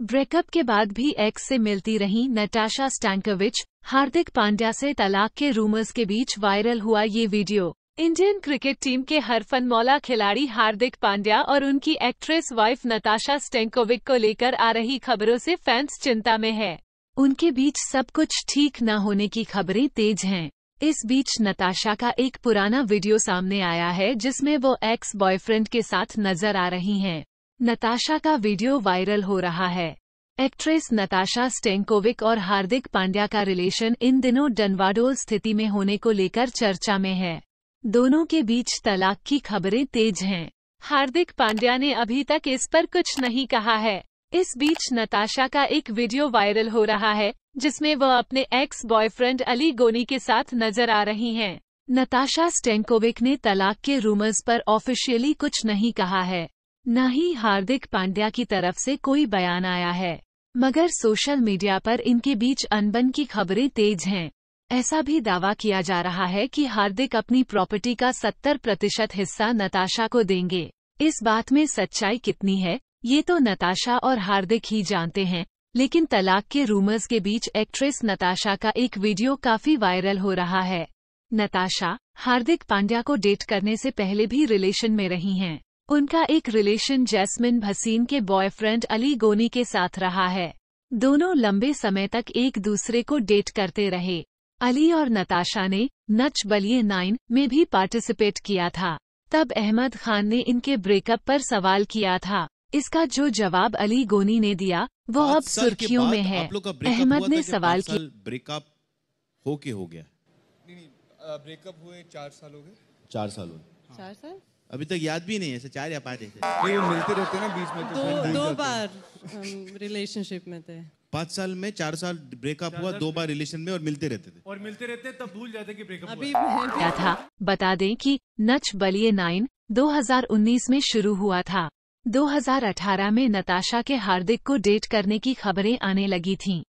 Breakup के बाद भी एक्स से मिलती रहीं नटाशा स्टैंकोविच हार्दिक पांड्या से तलाक के रूमर्स के बीच वायरल हुआ ये वीडियो इंडियन क्रिकेट टीम के हर फनमौला खिलाड़ी हार्दिक पांड्या और उनकी एक्ट्रेस वाइफ नताशा स्टेंकोविक को लेकर आ रही खबरों से फैंस चिंता में है उनके बीच सब कुछ ठीक न होने की खबरें तेज हैं इस बीच नताशा का एक पुराना वीडियो सामने आया है जिसमें वो एक्स बॉयफ्रेंड के साथ नजर आ रही हैं नताशा का वीडियो वायरल हो रहा है एक्ट्रेस नताशा स्टेंकोविक और हार्दिक पांड्या का रिलेशन इन दिनों डनवाडोल स्थिति में होने को लेकर चर्चा में है दोनों के बीच तलाक की खबरें तेज हैं हार्दिक पांड्या ने अभी तक इस पर कुछ नहीं कहा है इस बीच नताशा का एक वीडियो वायरल हो रहा है जिसमें वह अपने एक्स बॉयफ्रेंड अली गोनी के साथ नजर आ रही हैं। नताशा स्टेंकोविक ने तलाक के रूमर्स पर ऑफिशियली कुछ नहीं कहा है न ही हार्दिक पांड्या की तरफ से कोई बयान आया है मगर सोशल मीडिया पर इनके बीच अनबन की खबरें तेज हैं ऐसा भी दावा किया जा रहा है कि हार्दिक अपनी प्रॉपर्टी का 70 प्रतिशत हिस्सा नताशा को देंगे इस बात में सच्चाई कितनी है ये तो नताशा और हार्दिक ही जानते हैं लेकिन तलाक के रूमर्स के बीच एक्ट्रेस नताशा का एक वीडियो काफी वायरल हो रहा है नताशा हार्दिक पांड्या को डेट करने से पहले भी रिलेशन में रही हैं उनका एक रिलेशन जैस्मिन भसीन के बॉयफ्रेंड अली गोनी के साथ रहा है दोनों लंबे समय तक एक दूसरे को डेट करते रहे अली और नताशा ने नच बलिए नाइन में भी पार्टिसिपेट किया था तब अहमद खान ने इनके ब्रेकअप पर सवाल किया था इसका जो जवाब अली गोनी ने दिया वो अब सुर्खियों में है अहमद ने सवाल किया ब्रेकअप हो के हो गया ब्रेकअप हुए चार साल हो गए चार साल हो गए चार साल अभी तक याद भी नहीं है चार या पांच ऐसे मिलते रहते ना बीच में तो दो दो बार रिलेशनशिप में थे पाँच साल में चार साल ब्रेकअप हुआ दो बार रिलेशन में और मिलते रहते थे और मिलते रहते तब भूल जाते कि ब्रेकअप अभी क्या था बता दें कि नच बलिए नाइन 2019 में शुरू हुआ था 2018 में नताशा के हार्दिक को डेट करने की खबरें आने लगी थीं।